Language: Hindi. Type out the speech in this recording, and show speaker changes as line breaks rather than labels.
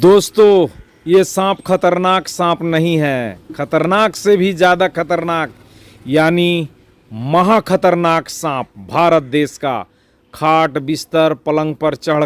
दोस्तों ये सांप खतरनाक सांप नहीं है खतरनाक से भी ज़्यादा खतरनाक यानी महा खतरनाक सांप भारत देश का खाट बिस्तर पलंग पर चढ़